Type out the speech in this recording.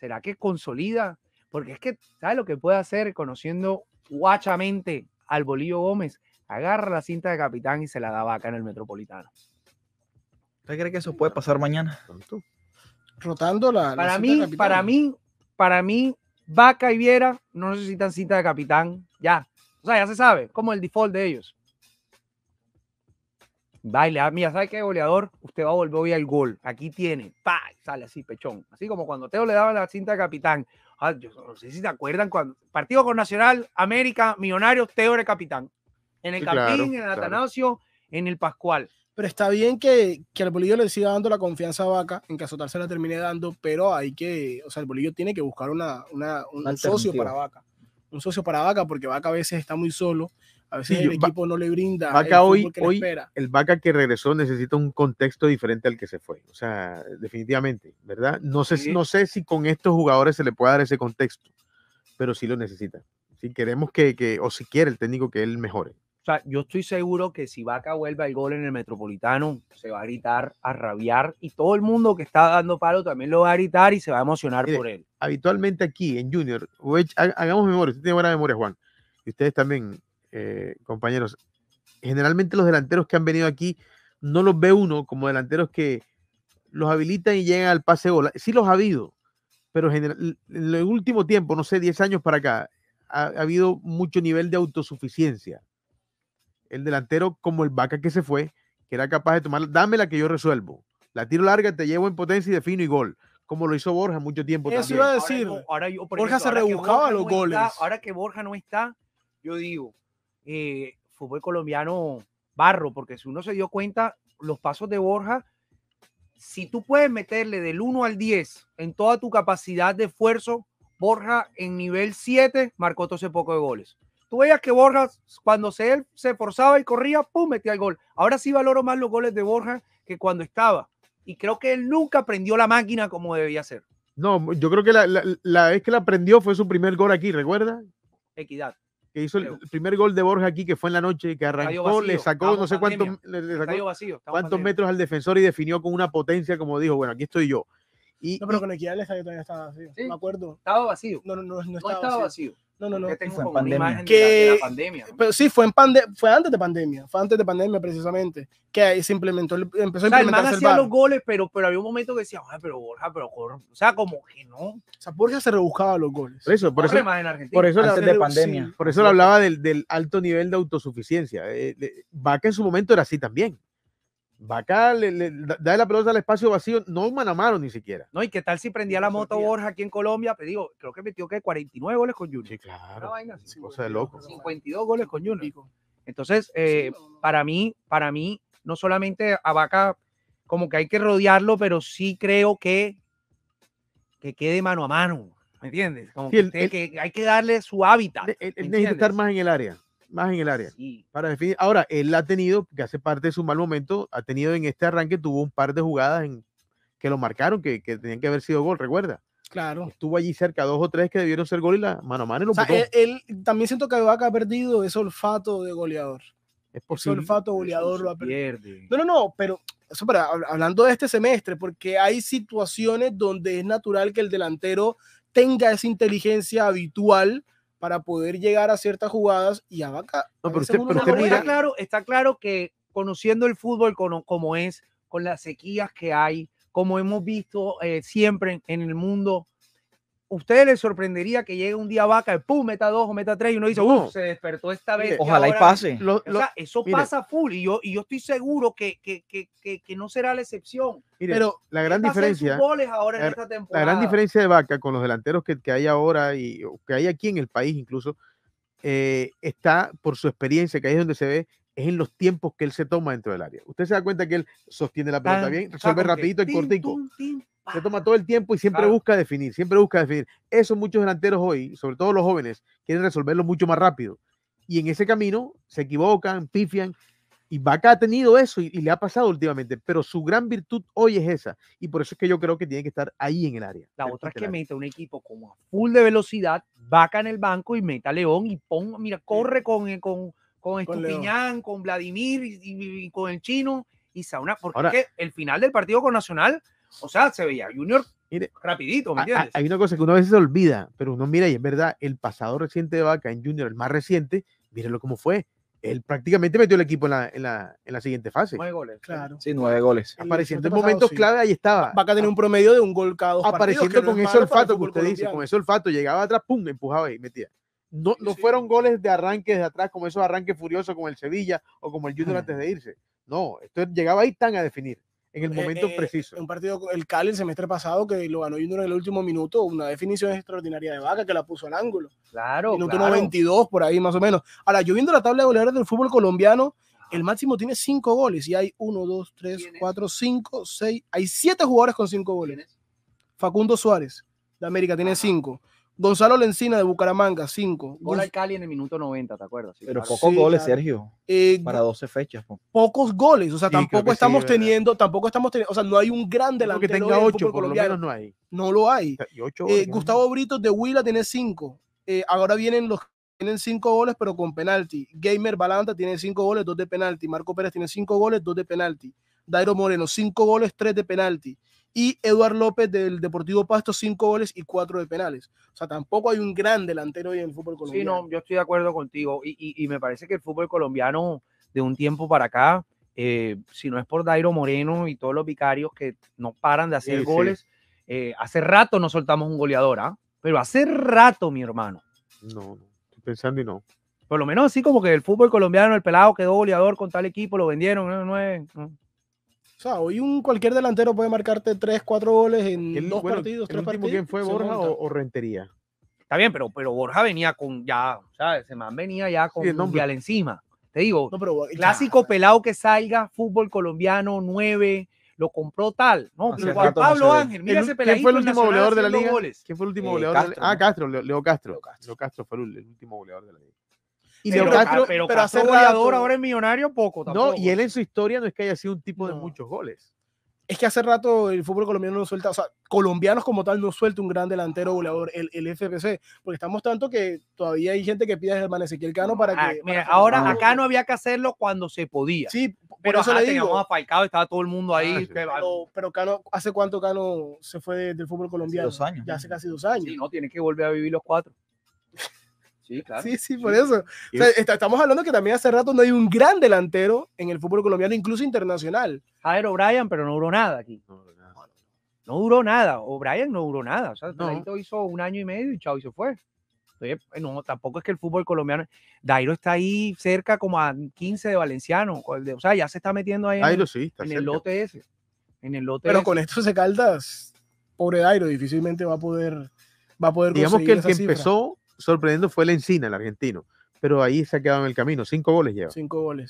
¿Será que consolida? Porque es que, ¿sabes lo que puede hacer conociendo guachamente al Bolillo Gómez? Agarra la cinta de capitán y se la da vaca en el Metropolitano. ¿Usted cree que eso puede pasar mañana? Rotando la. Para mí, para mí, para mí, Vaca y Viera no necesitan cinta de capitán. Ya. O sea, ya se sabe, como el default de ellos. Dale, ah, mira, ¿sabe qué goleador? Usted va a volver hoy al gol. Aquí tiene, pa, sale así, pechón. Así como cuando Teo le daba la cinta de capitán. Ah, yo no sé si te acuerdan cuando partido con Nacional, América, Millonarios, Teo era capitán. En el Campín, en el Atanasio, en el Pascual. Pero está bien que, que el bolillo le siga dando la confianza a Vaca, en caso tal se la termine dando, pero hay que, o sea, el bolillo tiene que buscar una, una, un socio para Vaca. Un socio para Vaca, porque Vaca a veces está muy solo a veces el equipo no le brinda. Vaca hoy, el Vaca que regresó necesita un contexto diferente al que se fue. O sea, definitivamente, ¿verdad? No sé, no sé si con estos jugadores se le puede dar ese contexto, pero sí lo necesita. Si queremos que, o si quiere el técnico que él mejore. O sea, yo estoy seguro que si Vaca vuelve al gol en el Metropolitano, se va a gritar, a rabiar, y todo el mundo que está dando palo también lo va a gritar y se va a emocionar por él. Habitualmente aquí en Junior, hagamos memoria, usted tiene buena memoria, Juan, y ustedes también, eh, compañeros, generalmente los delanteros que han venido aquí no los ve uno como delanteros que los habilitan y llegan al pase si Sí los ha habido, pero en el último tiempo, no sé, 10 años para acá, ha, habido mucho nivel de autosuficiencia. El delantero, como el vaca que se fue, que era capaz de tomar, dame la que yo resuelvo. La tiro larga, te llevo en potencia y defino y gol. Como lo hizo Borja mucho tiempo. Eso iba a decir. Borja se rebuscaba los goles. ahora que Borja no está, yo digo, eh, fútbol colombiano barro, porque si uno se dio cuenta, los pasos de Borja, si tú puedes meterle del 1 al 10 en toda tu capacidad de esfuerzo, Borja en nivel 7 marcó 12 poco de goles. Tú veías que Borja, cuando se, se forzaba y corría, ¡pum! metía el gol. Ahora sí valoro más los goles de Borja que cuando estaba. Y creo que él nunca aprendió la máquina como debía ser. No, yo creo que la, la, la vez que la aprendió fue su primer gol aquí, ¿recuerda? Equidad que hizo el primer gol de Borja aquí, que fue en la noche, que arrancó, le sacó no sé cuántos, cuántos metros al defensor y definió con una potencia, como dijo, bueno, aquí estoy yo. Y, no, pero con equidad el estadio todavía estaba vacío. Me acuerdo. Estaba vacío. No, no, no, no estaba, no estaba vacío. vacío. No, no, no. fue en pandemia. Que, de la, pandemia ¿no? Pero sí, fue, en pande fue antes de pandemia. Fue antes de pandemia, precisamente. Que ahí se implementó. Empezó o sea, a implementarse el, el los goles, pero, pero había un momento que decía, Ay, ah, pero Borja, pero Borja. O sea, como que no. O sea, Borja se rebuscaba los goles. Por eso, por eso. Por eso antes de pandemia. Por eso le hablaba del, del, alto nivel de autosuficiencia. Eh, Vaca que en su momento era así también. Bacá, le, da la pelota al espacio vacío, no mano a mano ni siquiera. No, y qué tal si prendía la moto Borja aquí en Colombia, pero pues digo, creo que metió que 49 goles con Junior. Sí, claro. loco. 52 goles con Junior. Entonces, eh, para mí, para mí, no solamente a Vaca, como que hay que rodearlo, pero sí creo que que quede mano a mano. ¿Me entiendes? Como que, hay que darle su hábitat. él necesita estar más en el área más en el área. Para definir. Ahora, él ha tenido, que hace parte de su mal momento, ha tenido en este arranque, tuvo un par de jugadas en, que lo marcaron, que, que tenían que haber sido gol, recuerda. Claro. Estuvo allí cerca, dos o tres que debieron ser gol y la mano a mano lo o sea, él, también siento que Vaca ha perdido ese olfato de goleador. Es posible. Ese olfato goleador lo ha perdido. Pierde. No, no, no, pero eso para, hablando de este semestre, porque hay situaciones donde es natural que el delantero tenga esa inteligencia habitual para poder llegar a ciertas jugadas y a No, Está, claro, está claro que conociendo el fútbol como, es, con las sequías que hay, como hemos visto eh, siempre en el mundo, ustedes les sorprendería que llegue un día vaca, el pum, meta dos o meta tres y uno dice, se despertó esta vez. ojalá y pase. o sea, eso pasa full y yo, estoy seguro que, no será la excepción. Pero la gran diferencia. Ahora en esta temporada? la gran diferencia de vaca con los delanteros que, hay ahora y que hay aquí en el país incluso, eh, está por su experiencia, que ahí es donde se ve es en los tiempos que él se toma dentro del área. Usted se da cuenta que él sostiene la pelota bien, resuelve rapidito el cortico se toma todo el tiempo y siempre busca definir, siempre busca definir. Eso muchos delanteros hoy, sobre todo los jóvenes, quieren resolverlo mucho más rápido. Y en ese camino se equivocan, pifian. Y Vaca ha tenido eso y, le ha pasado últimamente, pero su gran virtud hoy es esa. Y por eso es que yo creo que tiene que estar ahí en el área. La otra es que meta un equipo como a full de velocidad, Vaca en el banco y meta León y pongo mira, corre eh, con, con, con Estupiñán, con, Vladimir y, con el chino y Sauna. Porque el final del partido con Nacional o sea, Sevilla, Junior rapidito, Hay una cosa que uno a veces se olvida, pero uno mira y es verdad, el pasado reciente de Vaca en Junior, el más reciente, mírenlo cómo fue. Él prácticamente metió el equipo en la, en la, en la siguiente fase. Nueve goles, claro. Sí, nueve goles. Apareciendo en momentos clave, ahí estaba. Vaca tenía un promedio de un gol cada dos Apareciendo con ese olfato que usted dice, con ese olfato, llegaba atrás, pum, empujaba y metía. No, no fueron goles de arranque desde atrás, como esos arranques furiosos como el Sevilla o como el Junior antes de irse. No, esto llegaba ahí tan a definir en el eh, momento preciso eh, preciso. Un partido, el Cali el semestre pasado que lo ganó Junior en el último minuto, una definición extraordinaria de Vaca que la puso al ángulo. Claro. Minuto claro. 92 por ahí más o menos. Ahora, yo viendo la tabla de goleadores del fútbol colombiano, el máximo tiene 5 goles y hay 1, 2, 3, 4, 5, 6, hay 7 jugadores con 5 goles. Facundo Suárez de América tiene 5. Gonzalo Lencina de Bucaramanga, 5. Gol al Cali en el minuto 90, ¿te acuerdas? pero pocos goles, Sergio. Eh, para 12 fechas. Pocos goles, o sea, tampoco estamos teniendo, tampoco estamos teniendo, o sea, no hay un gran delantero que tenga 8, por lo menos no hay. No lo hay. Eh, Gustavo Brito de Huila tiene 5. Eh, ahora vienen los tienen 5 goles, pero con penalti. Gamer Balanta tiene 5 goles, 2 de penalti. Marco Pérez tiene 5 goles, 2 de penalti. Dairo Moreno, 5 goles, 3 de penalti y Eduard López del Deportivo Pasto, cinco goles y cuatro de penales. O sea, tampoco hay un gran delantero hoy en el fútbol colombiano. Sí, no, yo estoy de acuerdo contigo y, y, me parece que el fútbol colombiano de un tiempo para acá, eh, si no es por Dairo Moreno y todos los vicarios que no paran de hacer goles, eh, hace rato no soltamos un goleador, ¿ah? Pero hace rato, mi hermano. No, estoy pensando y no. Por lo menos así como que el fútbol colombiano, el pelado quedó goleador con tal equipo, lo vendieron, no, no, no, o sea, hoy un cualquier delantero puede marcarte 3, 4 goles en dos partidos, tres partidos. ¿Quién fue Borja o, Rentería? Está bien, pero, pero Borja venía con ya, ¿sabes? Se man venía ya con un vial mundial encima. Te digo, clásico pelado que salga, fútbol colombiano, 9, lo compró tal. No, Pablo Ángel, mira ese peladito. ¿Quién fue el último goleador de la liga? Goles. ¿Quién fue el último eh, goleador? de la... Ah, Castro, Leo, Castro. Leo Castro. fue el último goleador de la liga. Y pero, pero, goleador ahora es millonario, poco No, y él en su historia no es que haya sido un tipo de muchos goles. Es que hace rato el fútbol colombiano no suelta, o sea, colombianos como tal no suelta un gran delantero goleador, el, el FPC, porque estamos tanto que todavía hay gente que pide a Germán Ezequiel Cano para ah, que. ahora acá no había que hacerlo cuando se podía. Sí, pero eso le digo. a Falcao, estaba todo el mundo ahí. Ah, pero, Cano, ¿hace cuánto Cano se fue del fútbol colombiano? dos años. Ya hace casi dos años. Sí, no, tiene que volver a vivir los cuatro. Sí, claro. Sí, sí, por eso. estamos hablando que también hace rato no hay un gran delantero en el fútbol colombiano, incluso internacional. Jairo O'Brien, pero no duró nada aquí. No, duró nada. O'Brien no duró nada. O sea, Dairo hizo un año y medio y chao, y se fue. Pues, no, tampoco es que el fútbol colombiano. Dairo está ahí cerca como a 15 de Valenciano. O sea, ya se está metiendo ahí en, el lote ese. En el lote Pero con esto se caldas, pobre Dairo, difícilmente va a poder. Va a poder Digamos que el que empezó sorprendiendo fue la Encina, el argentino. Pero ahí se ha quedado en el camino. Cinco goles lleva. Cinco goles.